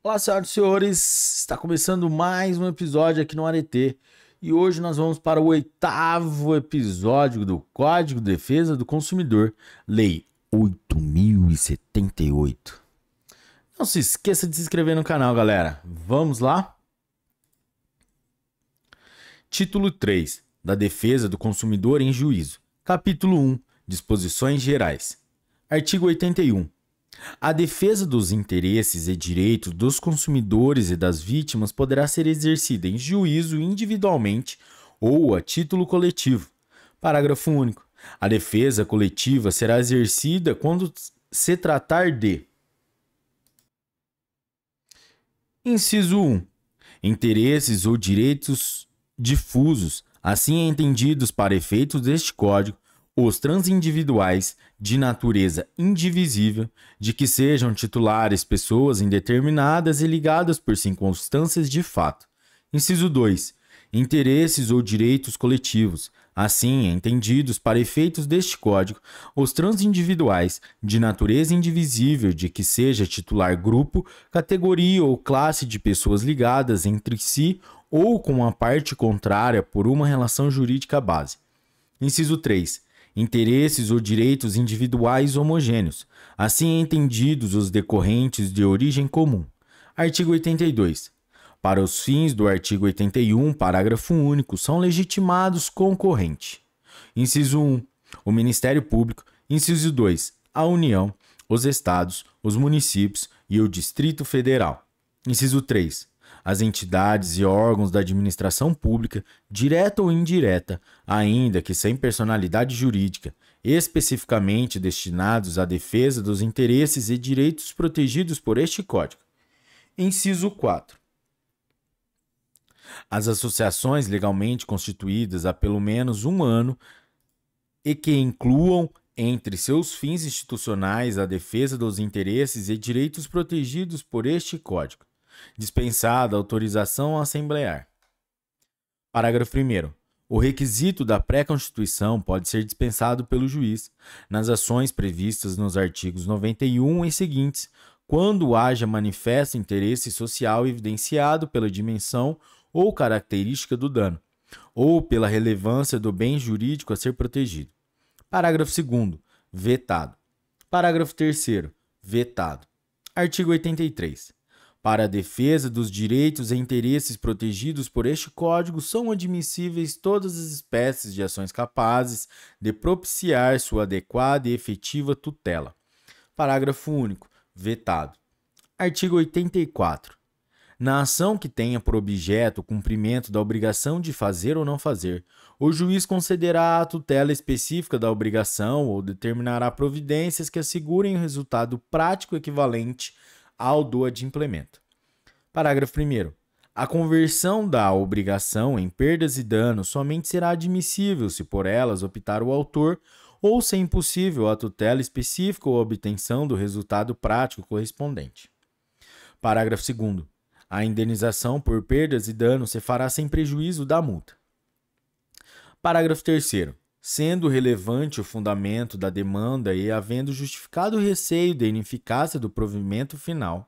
Olá, senhoras e senhores, está começando mais um episódio aqui no Arete e hoje nós vamos para o oitavo episódio do Código de Defesa do Consumidor, Lei 8078. Não se esqueça de se inscrever no canal, galera. Vamos lá? Título 3 da Defesa do Consumidor em Juízo, Capítulo 1 Disposições Gerais, Artigo 81 a defesa dos interesses e direitos dos consumidores e das vítimas poderá ser exercida em juízo individualmente ou a título coletivo. Parágrafo único. A defesa coletiva será exercida quando se tratar de: Inciso 1. Interesses ou direitos difusos, assim entendidos para efeitos deste Código, os transindividuais de natureza indivisível, de que sejam titulares pessoas indeterminadas e ligadas por circunstâncias de fato. Inciso 2. Interesses ou direitos coletivos, assim é entendidos para efeitos deste código, os transindividuais de natureza indivisível de que seja titular grupo, categoria ou classe de pessoas ligadas entre si ou com a parte contrária por uma relação jurídica base. Inciso 3 interesses ou direitos individuais homogêneos, assim entendidos os decorrentes de origem comum. Artigo 82. Para os fins do artigo 81, parágrafo único, são legitimados concorrente. Inciso 1. O Ministério Público. Inciso 2. A União, os Estados, os municípios e o Distrito Federal. Inciso 3 as entidades e órgãos da administração pública, direta ou indireta, ainda que sem personalidade jurídica, especificamente destinados à defesa dos interesses e direitos protegidos por este Código. Inciso 4. As associações legalmente constituídas há pelo menos um ano e que incluam entre seus fins institucionais a defesa dos interesses e direitos protegidos por este Código dispensada a autorização assemblear. Parágrafo 1. O requisito da pré-constituição pode ser dispensado pelo juiz nas ações previstas nos artigos 91 e seguintes, quando haja manifesto interesse social evidenciado pela dimensão ou característica do dano, ou pela relevância do bem jurídico a ser protegido. Parágrafo 2. Vetado. Parágrafo 3. Vetado. Artigo 83. Para a defesa dos direitos e interesses protegidos por este Código, são admissíveis todas as espécies de ações capazes de propiciar sua adequada e efetiva tutela. Parágrafo único. Vetado. Artigo 84. Na ação que tenha por objeto o cumprimento da obrigação de fazer ou não fazer, o juiz concederá a tutela específica da obrigação ou determinará providências que assegurem o resultado prático equivalente ao do de implemento. Parágrafo 1. A conversão da obrigação em perdas e danos somente será admissível se por elas optar o autor ou se é impossível a tutela específica ou a obtenção do resultado prático correspondente. Parágrafo 2. A indenização por perdas e danos se fará sem prejuízo da multa. Parágrafo 3 sendo relevante o fundamento da demanda e havendo justificado o receio da ineficácia do provimento final,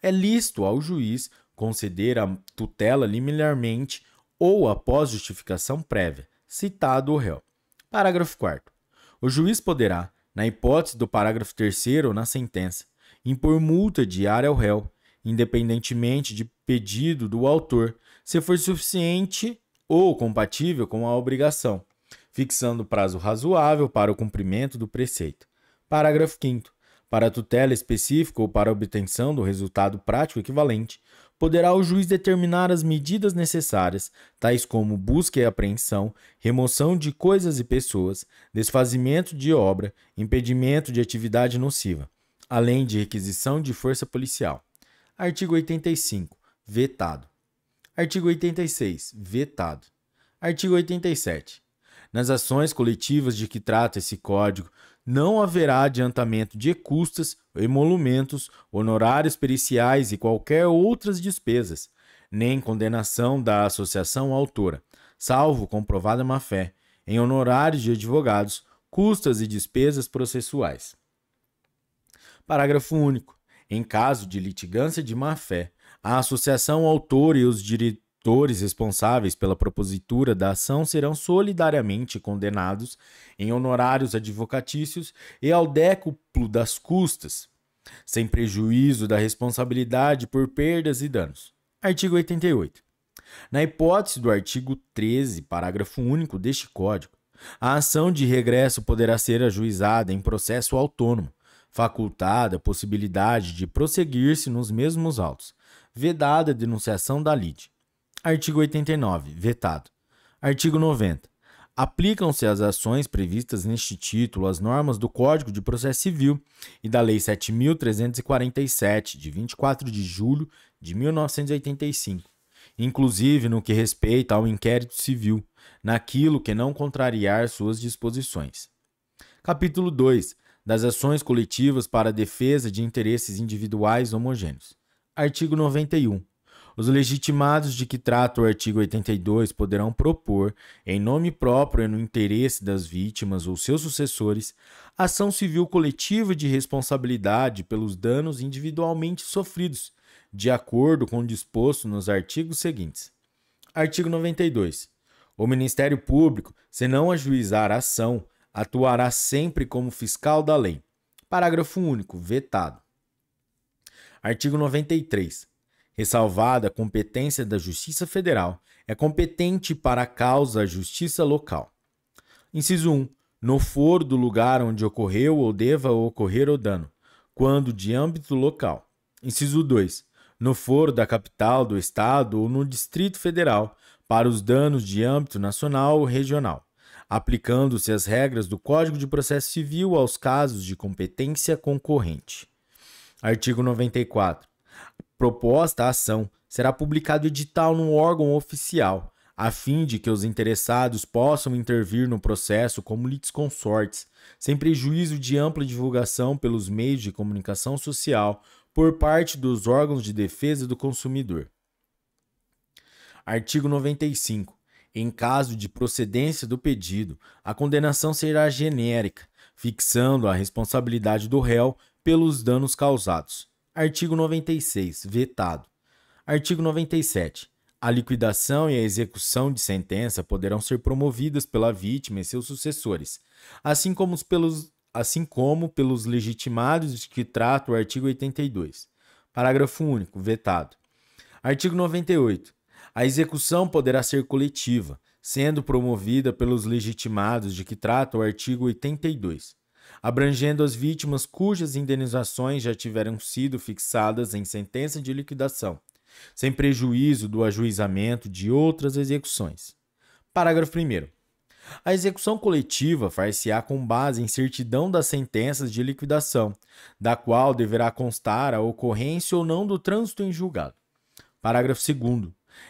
é lícito ao juiz conceder a tutela liminarmente ou após justificação prévia, citado o réu. Parágrafo 4. O juiz poderá, na hipótese do parágrafo 3 ou na sentença, impor multa diária ao réu, independentemente de pedido do autor, se for suficiente ou compatível com a obrigação fixando prazo razoável para o cumprimento do preceito. Parágrafo 5. Para tutela específica ou para obtenção do resultado prático equivalente, poderá o juiz determinar as medidas necessárias, tais como busca e apreensão, remoção de coisas e pessoas, desfazimento de obra, impedimento de atividade nociva, além de requisição de força policial. Artigo 85. Vetado. Artigo 86. Vetado. Artigo 87. Nas ações coletivas de que trata esse Código, não haverá adiantamento de custas, emolumentos, honorários periciais e qualquer outras despesas, nem condenação da associação autora, salvo comprovada má-fé, em honorários de advogados, custas e despesas processuais. Parágrafo único. Em caso de litigância de má-fé, a associação autora e os diretores Autores responsáveis pela propositura da ação serão solidariamente condenados em honorários advocatícios e ao décuplo das custas, sem prejuízo da responsabilidade por perdas e danos. Artigo 88. Na hipótese do artigo 13, parágrafo único deste Código, a ação de regresso poderá ser ajuizada em processo autônomo, facultada a possibilidade de prosseguir-se nos mesmos autos, vedada a denunciação da lide. Artigo 89. Vetado. Artigo 90. Aplicam-se às ações previstas neste título as normas do Código de Processo Civil e da Lei 7.347, de 24 de julho de 1985, inclusive no que respeita ao inquérito civil, naquilo que não contrariar suas disposições. Capítulo 2. Das ações coletivas para defesa de interesses individuais homogêneos. Artigo 91. Os legitimados de que trata o artigo 82 poderão propor, em nome próprio e no interesse das vítimas ou seus sucessores, ação civil coletiva de responsabilidade pelos danos individualmente sofridos, de acordo com o disposto nos artigos seguintes. Artigo 92. O Ministério Público, se não ajuizar a ação, atuará sempre como fiscal da lei. Parágrafo único, vetado. Artigo 93 ressalvada a competência da Justiça Federal, é competente para a causa a Justiça Local. Inciso 1. No foro do lugar onde ocorreu ou deva ocorrer o dano, quando de âmbito local. Inciso 2. No foro da capital do Estado ou no Distrito Federal, para os danos de âmbito nacional ou regional, aplicando-se as regras do Código de Processo Civil aos casos de competência concorrente. Artigo 94 proposta a ação, será publicado edital no órgão oficial, a fim de que os interessados possam intervir no processo como litisconsortes, sem prejuízo de ampla divulgação pelos meios de comunicação social por parte dos órgãos de defesa do consumidor. Artigo 95. Em caso de procedência do pedido, a condenação será genérica, fixando a responsabilidade do réu pelos danos causados Artigo 96. Vetado. Artigo 97. A liquidação e a execução de sentença poderão ser promovidas pela vítima e seus sucessores, assim como pelos, assim como pelos legitimados de que trata o artigo 82. Parágrafo único. Vetado. Artigo 98. A execução poderá ser coletiva, sendo promovida pelos legitimados de que trata o artigo 82 abrangendo as vítimas cujas indenizações já tiveram sido fixadas em sentença de liquidação, sem prejuízo do ajuizamento de outras execuções. Parágrafo 1. A execução coletiva far-se-á com base em certidão das sentenças de liquidação, da qual deverá constar a ocorrência ou não do trânsito em julgado. Parágrafo 2.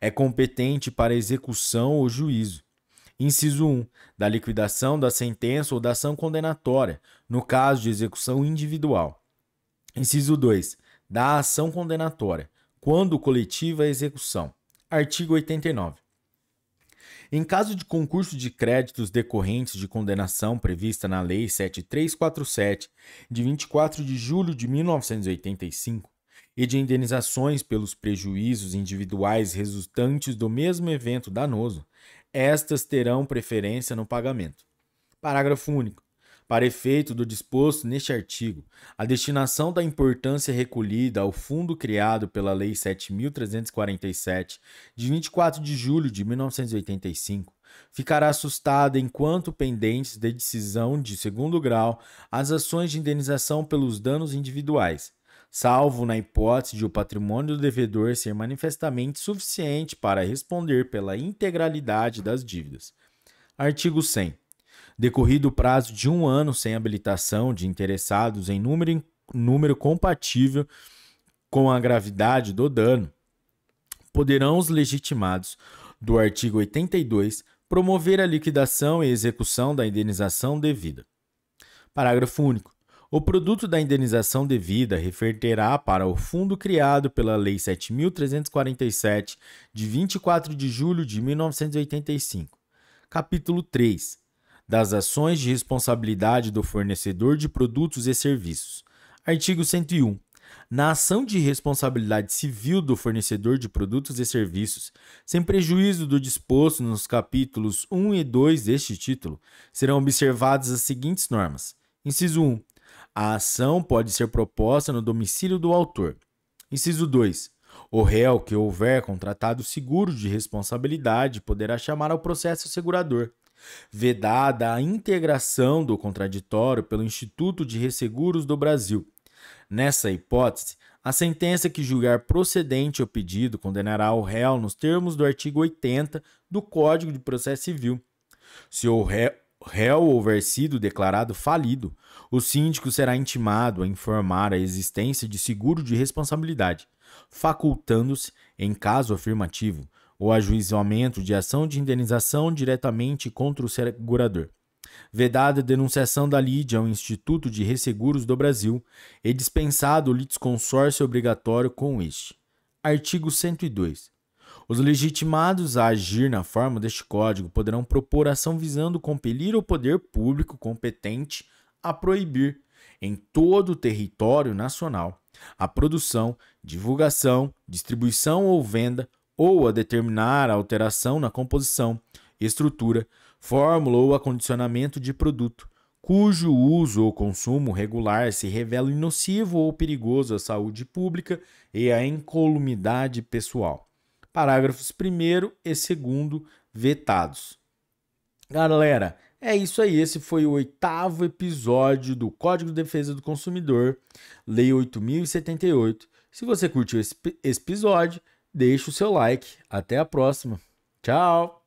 É competente para execução ou juízo Inciso 1. Da liquidação da sentença ou da ação condenatória, no caso de execução individual. Inciso 2. Da ação condenatória, quando coletiva a execução. Artigo 89. Em caso de concurso de créditos decorrentes de condenação prevista na Lei 7347, de 24 de julho de 1985, e de indenizações pelos prejuízos individuais resultantes do mesmo evento danoso, estas terão preferência no pagamento. Parágrafo único. Para efeito do disposto neste artigo, a destinação da importância recolhida ao fundo criado pela Lei 7.347, de 24 de julho de 1985, ficará assustada enquanto pendentes de decisão de segundo grau as ações de indenização pelos danos individuais, salvo na hipótese de o patrimônio do devedor ser manifestamente suficiente para responder pela integralidade das dívidas. Artigo 100. Decorrido o prazo de um ano sem habilitação de interessados em número, número compatível com a gravidade do dano, poderão os legitimados do artigo 82 promover a liquidação e execução da indenização devida. Parágrafo único. O produto da indenização devida reverterá para o fundo criado pela Lei 7.347, de 24 de julho de 1985, capítulo 3, das ações de responsabilidade do fornecedor de produtos e serviços. Artigo 101. Na ação de responsabilidade civil do fornecedor de produtos e serviços, sem prejuízo do disposto nos capítulos 1 e 2 deste título, serão observadas as seguintes normas: Inciso 1. A ação pode ser proposta no domicílio do autor. Inciso 2. O réu que houver contratado seguro de responsabilidade poderá chamar ao processo o segurador. Vedada a integração do contraditório pelo Instituto de Resseguros do Brasil. Nessa hipótese, a sentença que julgar procedente o pedido condenará o réu nos termos do artigo 80 do Código de Processo Civil. Se o réu, réu houver sido declarado falido, o síndico será intimado a informar a existência de seguro de responsabilidade, facultando-se, em caso afirmativo, o ajuizamento de ação de indenização diretamente contra o segurador. Vedada a denunciação da lide ao Instituto de Resseguros do Brasil e dispensado o litisconsórcio obrigatório com este. Artigo 102. Os legitimados a agir na forma deste código poderão propor ação visando compelir o poder público competente a proibir, em todo o território nacional, a produção, divulgação, distribuição ou venda, ou a determinar a alteração na composição, estrutura, fórmula ou acondicionamento de produto, cujo uso ou consumo regular se revela nocivo ou perigoso à saúde pública e à incolumidade pessoal. Parágrafos 1 e 2 vetados. Galera, é isso aí. Esse foi o oitavo episódio do Código de Defesa do Consumidor, Lei 8078. Se você curtiu esse episódio, deixa o seu like. Até a próxima. Tchau!